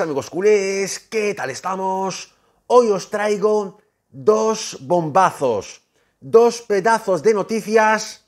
amigos culés, ¿qué tal estamos? Hoy os traigo dos bombazos, dos pedazos de noticias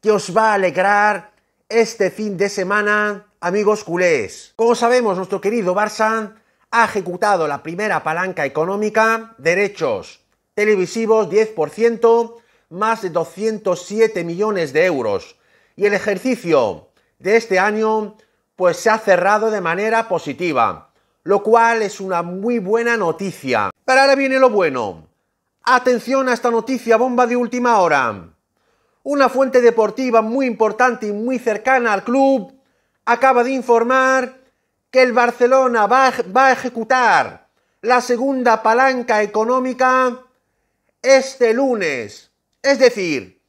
que os va a alegrar este fin de semana, amigos culés. Como sabemos, nuestro querido Barça ha ejecutado la primera palanca económica, derechos televisivos 10%, más de 207 millones de euros. Y el ejercicio de este año pues se ha cerrado de manera positiva lo cual es una muy buena noticia. Pero ahora viene lo bueno. Atención a esta noticia bomba de última hora. Una fuente deportiva muy importante y muy cercana al club acaba de informar que el Barcelona va a, va a ejecutar la segunda palanca económica este lunes. Es decir,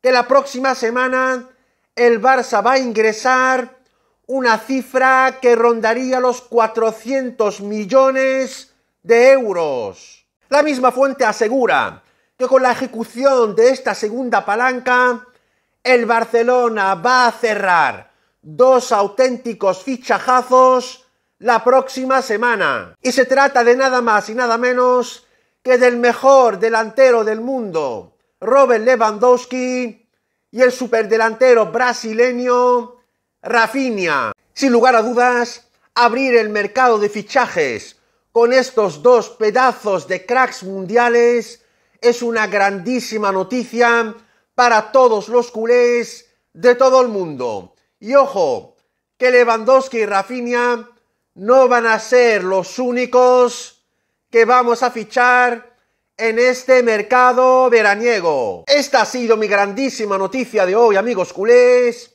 que la próxima semana el Barça va a ingresar una cifra que rondaría los 400 millones de euros. La misma fuente asegura que con la ejecución de esta segunda palanca, el Barcelona va a cerrar dos auténticos fichajazos la próxima semana. Y se trata de nada más y nada menos que del mejor delantero del mundo, Robert Lewandowski, y el superdelantero brasileño Rafinha. Sin lugar a dudas, abrir el mercado de fichajes con estos dos pedazos de cracks mundiales es una grandísima noticia para todos los culés de todo el mundo. Y ojo, que Lewandowski y Rafinha no van a ser los únicos que vamos a fichar en este mercado veraniego. Esta ha sido mi grandísima noticia de hoy, amigos culés.